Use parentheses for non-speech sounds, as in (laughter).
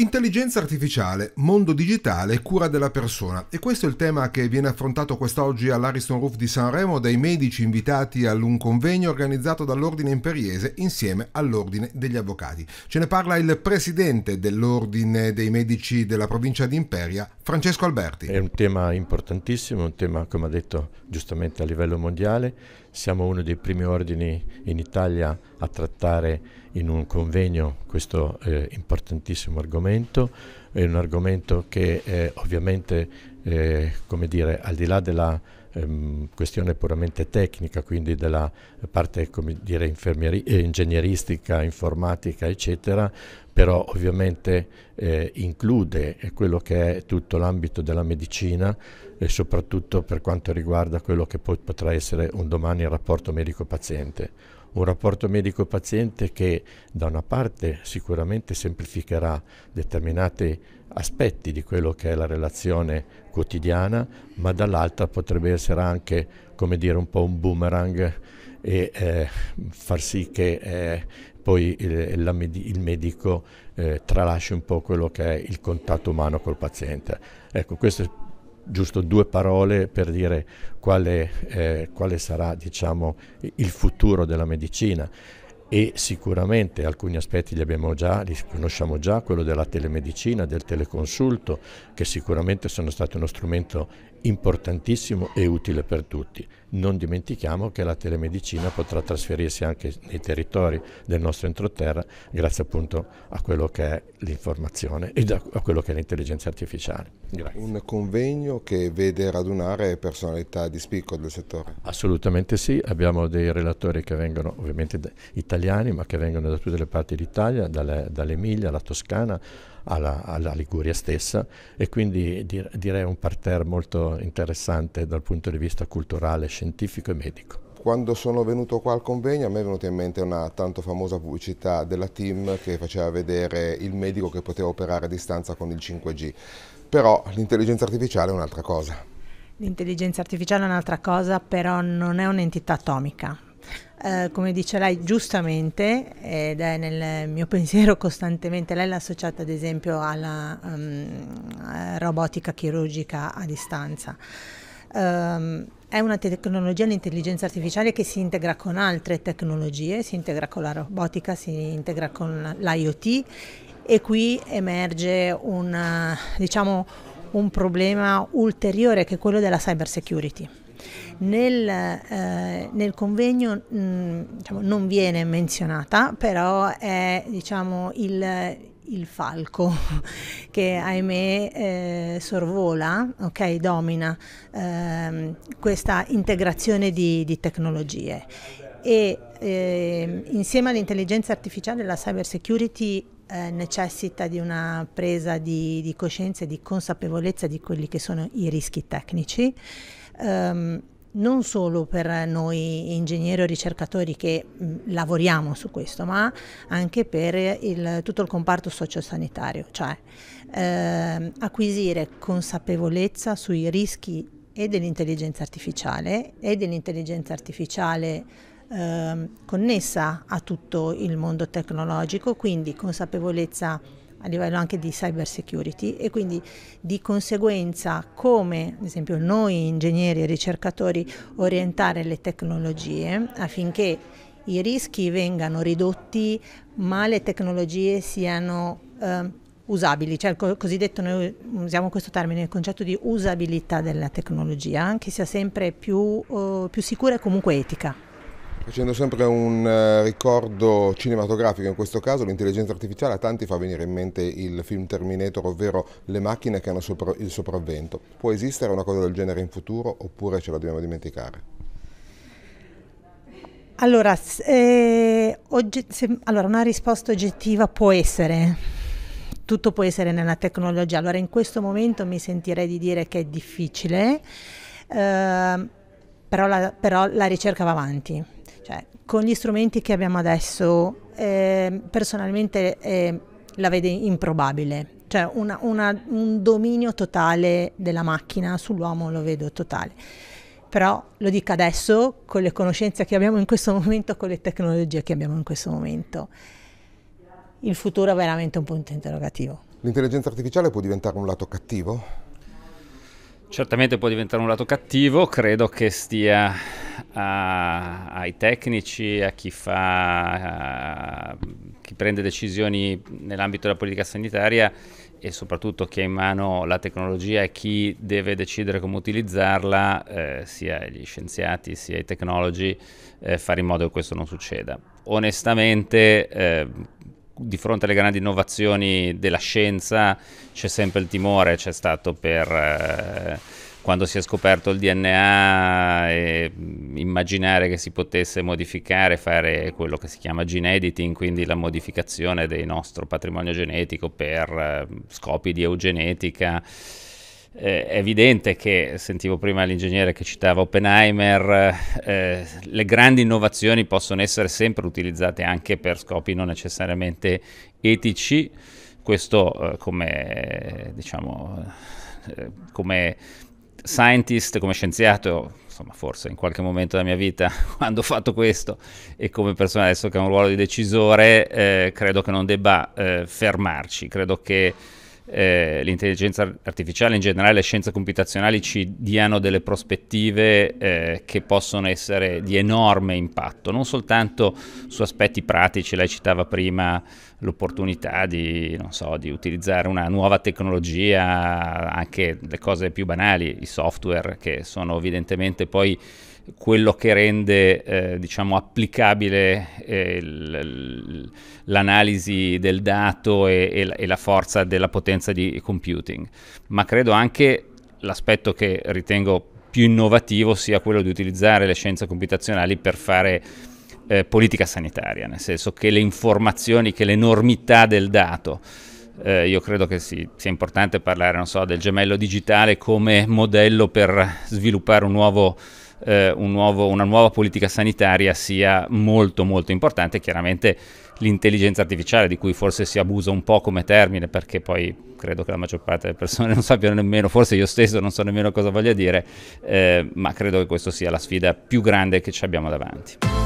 Intelligenza artificiale, mondo digitale cura della persona. E questo è il tema che viene affrontato quest'oggi all'Ariston Roof di Sanremo dai medici invitati ad un convegno organizzato dall'Ordine Imperiese insieme all'Ordine degli Avvocati. Ce ne parla il presidente dell'Ordine dei Medici della provincia di Imperia, Francesco Alberti. È un tema importantissimo, un tema come ha detto giustamente a livello mondiale siamo uno dei primi ordini in Italia a trattare in un convegno questo eh, importantissimo argomento, è un argomento che eh, ovviamente, eh, come dire, al di là della ehm, questione puramente tecnica, quindi della parte dire, eh, ingegneristica, informatica, eccetera, però ovviamente eh, include quello che è tutto l'ambito della medicina e soprattutto per quanto riguarda quello che poi potrà essere un domani il rapporto medico-paziente un rapporto medico-paziente che da una parte sicuramente semplificherà determinate aspetti di quello che è la relazione quotidiana, ma dall'altra potrebbe essere anche, come dire, un po' un boomerang e eh, far sì che eh, poi il, la, il medico eh, tralasci un po' quello che è il contatto umano col paziente. Ecco, queste giusto due parole per dire quale, eh, quale sarà diciamo, il futuro della medicina e sicuramente alcuni aspetti li abbiamo già, li conosciamo già, quello della telemedicina, del teleconsulto, che sicuramente sono stati uno strumento importantissimo e utile per tutti. Non dimentichiamo che la telemedicina potrà trasferirsi anche nei territori del nostro entroterra grazie appunto a quello che è l'informazione e a quello che è l'intelligenza artificiale. Grazie. Un convegno che vede radunare personalità di spicco del settore? Assolutamente sì, abbiamo dei relatori che vengono ovviamente italiani ma che vengono da tutte le parti d'Italia, dall'Emilia alla Toscana alla, alla Liguria stessa e quindi direi un parterre molto interessante dal punto di vista culturale, scientifico e medico quando sono venuto qua al convegno a me è venuta in mente una tanto famosa pubblicità della team che faceva vedere il medico che poteva operare a distanza con il 5G, però l'intelligenza artificiale è un'altra cosa. L'intelligenza artificiale è un'altra cosa, però non è un'entità atomica, eh, come dice lei giustamente, ed è nel mio (laughs) pensiero costantemente, lei l'ha associata ad esempio alla um, robotica chirurgica a distanza. Um, è una tecnologia, l'intelligenza artificiale, che si integra con altre tecnologie, si integra con la robotica, si integra con l'IoT e qui emerge una, diciamo, un problema ulteriore che è quello della cyber security nel, eh, nel convegno mh, mm, diciamo, non viene menzionata, però è diciamo, il, il falco (laughs) che ahimè eh, sorvola, ok, domina eh, questa integrazione di, di tecnologie e eh, insieme all'intelligenza artificiale la cyber security eh, necessita di una presa di, di coscienza e di consapevolezza di quelli che sono i rischi tecnici ehm, non solo per noi ingegneri o ricercatori che mm, lavoriamo su questo, ma anche per il, tutto il comparto sociosanitario, cioè ehm, acquisire consapevolezza sui rischi e dell'intelligenza artificiale e dell'intelligenza artificiale ehm, connessa a tutto il mondo tecnologico, quindi consapevolezza a livello anche di cyber security e quindi di conseguenza come ad esempio noi ingegneri e ricercatori orientare le tecnologie affinché i rischi vengano ridotti ma le tecnologie siano eh, usabili, cioè il cosiddetto, noi usiamo questo termine, il concetto di usabilità della tecnologia, che sia sempre più, eh, più sicura e comunque etica. Facendo sempre un eh, ricordo cinematografico, in questo caso l'intelligenza artificiale a tanti fa venire in mente il film Terminator, ovvero le macchine che hanno sopra il sopravvento. Può esistere una cosa del genere in futuro oppure ce la dobbiamo dimenticare? Allora, eh, se, allora, una risposta oggettiva può essere, tutto può essere nella tecnologia. Allora, in questo momento mi sentirei di dire che è difficile, eh, però, la, però la ricerca va avanti. Cioè, con gli strumenti che abbiamo adesso, eh, personalmente eh, la vedo improbabile. Cioè, una, una, un dominio totale della macchina sull'uomo lo vedo totale. Però lo dico adesso, con le conoscenze che abbiamo in questo momento, con le tecnologie che abbiamo in questo momento. Il futuro è veramente un punto interrogativo. L'intelligenza artificiale può diventare un lato cattivo? Certamente può diventare un lato cattivo, credo che stia a, ah, ai tecnici, a chi fa, a ah, chi prende decisioni nell'ambito della politica sanitaria e soprattutto chi ha in mano la tecnologia e chi deve decidere come utilizzarla, eh, sia gli scienziati sia i tecnologi, eh, fare in modo che questo non succeda. Onestamente, eh, di fronte alle grandi innovazioni della scienza c'è sempre il timore, c'è stato per eh, quando si è scoperto il DNA e mm, immaginare che si potesse modificare, fare quello che si chiama gene editing, quindi la modificazione del nostro patrimonio genetico per eh, scopi di eugenetica eh, è evidente che, sentivo prima l'ingegnere che citava Oppenheimer, eh, le grandi innovazioni possono essere sempre utilizzate anche per scopi non necessariamente etici, questo eh, come, diciamo, eh, come scientist, come scienziato, insomma forse in qualche momento della mia vita, (laughs) quando ho fatto questo e come persona adesso che ha un ruolo di decisore, eh, credo che non debba eh, fermarci, credo che eh, l'intelligenza artificiale in generale, le scienze computazionali ci diano delle prospettive eh, che possono essere di enorme impatto, non soltanto su aspetti pratici, lei citava prima l'opportunità di, so, di utilizzare una nuova tecnologia, anche le cose più banali, i software che sono evidentemente poi quello che rende eh, diciamo, applicabile eh, l'analisi del dato e, e la forza della potenza di computing, ma credo anche l'aspetto che ritengo più innovativo sia quello di utilizzare le scienze computazionali per fare eh, politica sanitaria, nel senso che le informazioni, che l'enormità del dato. Eh, io credo che sì, sia importante parlare, so, del gemello digitale come modello per sviluppare un nuovo eh, un nuovo, una nuova politica sanitaria sia molto molto importante. Chiaramente l'intelligenza artificiale, di cui forse si abusa un po' come termine, perché poi credo che la maggior parte delle persone (laughs) non sappiano nemmeno, forse io stesso non so nemmeno cosa voglia dire, eh, ma credo che questa sia la sfida più grande che ci abbiamo davanti.